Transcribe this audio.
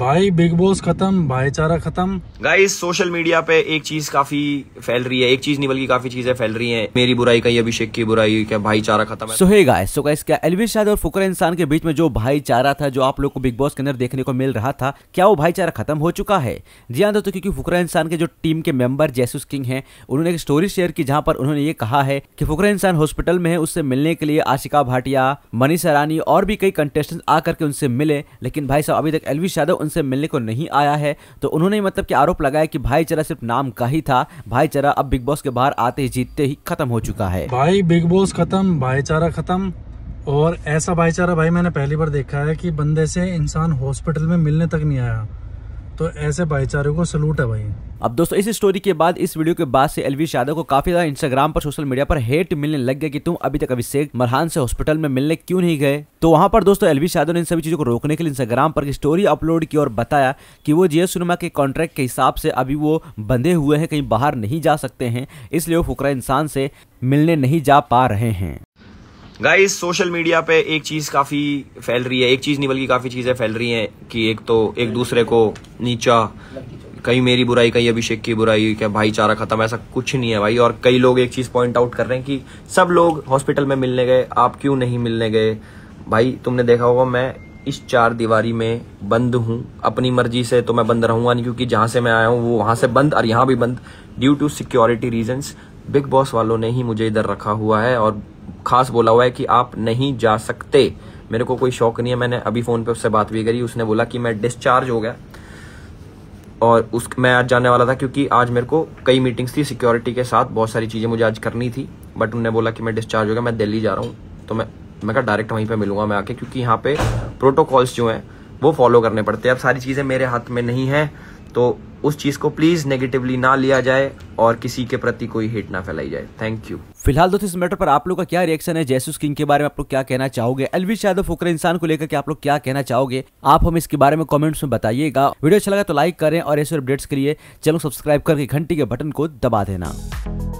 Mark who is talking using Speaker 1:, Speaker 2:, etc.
Speaker 1: भाई big boss खत्म भाईचारा खत्म
Speaker 2: गाइस सोशल मीडिया पे एक चीज काफी फैल रही है एक चीज नहीं बल्कि काफी चीजें फैल रही हैं मेरी बुराई का अभिषेक की बुराई क्या भाईचारा खत्म
Speaker 3: सो है गाइस सो गाइस क्या एलविश शायद और फुकर इंसान के बीच में जो भाईचारा था जो आप लोग को बिग बॉस के अंदर देखने को मिल रहा था क्या वो भाईचारा खत्म हो चुका है जी हाँ दोस्तों क्योंकि फुकर इंसान के जो टीम के मेंबर जैसूस किंग है उन्होंने एक स्टोरी शेयर की जहाँ पर उन्होंने ये कहा है की फुकर इंसान हॉस्पिटल में है उससे मिलने के लिए आशिका भाटिया मनीष रानी और भी कई कंटेस्टेंट आकर के उनसे मिले लेकिन भाई साहब अभी तक एलविश यादव उनसे मिलने को नहीं आया है तो उन्होंने मतलब कि आरोप लगाया कि भाईचारा सिर्फ नाम का ही था भाईचारा अब बिग बॉस के बाहर आते ही जीतते ही खत्म हो चुका है
Speaker 1: भाई बिग बॉस खत्म भाईचारा खत्म और ऐसा भाईचारा भाई मैंने पहली बार देखा है कि बंदे से इंसान हॉस्पिटल में मिलने तक नहीं आया तो ऐसे भाईचारे को सलूट है भाई
Speaker 3: अब दोस्तों इस स्टोरी के बाद इस वीडियो के बाद से एलवी यादव को काफी ज्यादा इंस्टाग्राम पर सोशल मीडिया पर हेट मिलने लग गया कि तुम अभी तक अभिषेक मरहान से हॉस्पिटल में मिलने क्यों नहीं गए तो वहां पर दोस्तों एलवीश यादव ने इन सभी चीजों को रोकने के लिए इंस्टाग्राम पर स्टोरी अपलोड की और बताया कि वो जियो सिनेमा के कॉन्ट्रैक्ट के हिसाब से अभी वो बंधे हुए हैं कहीं बाहर नहीं जा सकते हैं इसलिए वो फुकरा इंसान से मिलने नहीं जा पा रहे हैं
Speaker 2: गाइस सोशल मीडिया पे एक चीज काफी फैल रही है एक चीज नहीं बल्कि काफी चीजें फैल रही हैं कि एक तो एक दूसरे को नीचा कहीं मेरी बुराई कहीं अभिषेक की बुराई क्या भाईचारा खत्म ऐसा कुछ नहीं है भाई और कई लोग एक चीज पॉइंट आउट कर रहे हैं कि सब लोग हॉस्पिटल में मिलने गए आप क्यों नहीं मिलने गए भाई तुमने देखा होगा मैं इस चार दीवारी में बंद हूं अपनी मर्जी से तो मैं बंद रहूंगा नहीं क्योंकि जहां से मैं आया हूँ वो वहां से बंद और यहां भी बंद due to security reasons Bigg Boss वालों ने ही मुझे इधर रखा हुआ है और खास बोला हुआ है कि आप नहीं जा सकते मेरे को कोई शौक नहीं है मैंने अभी फ़ोन पे उससे बात भी करी उसने बोला कि मैं डिस्चार्ज हो गया और उस मैं आज जाने वाला था क्योंकि आज मेरे को कई मीटिंग्स थी सिक्योरिटी के साथ बहुत सारी चीज़ें मुझे आज करनी थी बट उन्होंने बोला कि मैं डिस्चार्ज हो गया मैं दिल्ली जा रहा हूँ तो मैं मैं कहा डायरेक्ट वहीं पर मिलूंगा मैं आके क्योंकि यहाँ पे प्रोटोकॉल्स जो हैं वो फॉलो करने पड़ते हैं अब सारी चीज़ें मेरे हाथ में नहीं है तो उस चीज को प्लीज नेगेटिवली ना लिया जाए और किसी के प्रति कोई हेट ना फैलाई जाए थैंक यू फिलहाल दोस्तों इस मैटर पर आप लोग का क्या रिएक्शन है जैसूस किंग
Speaker 3: के बारे में आप लोग क्या कहना चाहोगे एलविश यादव फुकरे इंसान को लेकर के आप लोग क्या कहना चाहोगे आप हम इसके बारे में कॉमेंट्स में बताइएगा वीडियो अच्छा लगा तो लाइक करें और ऐसे अपडेट्स के लिए चैनल सब्सक्राइब करके घंटी के बटन को दबा देना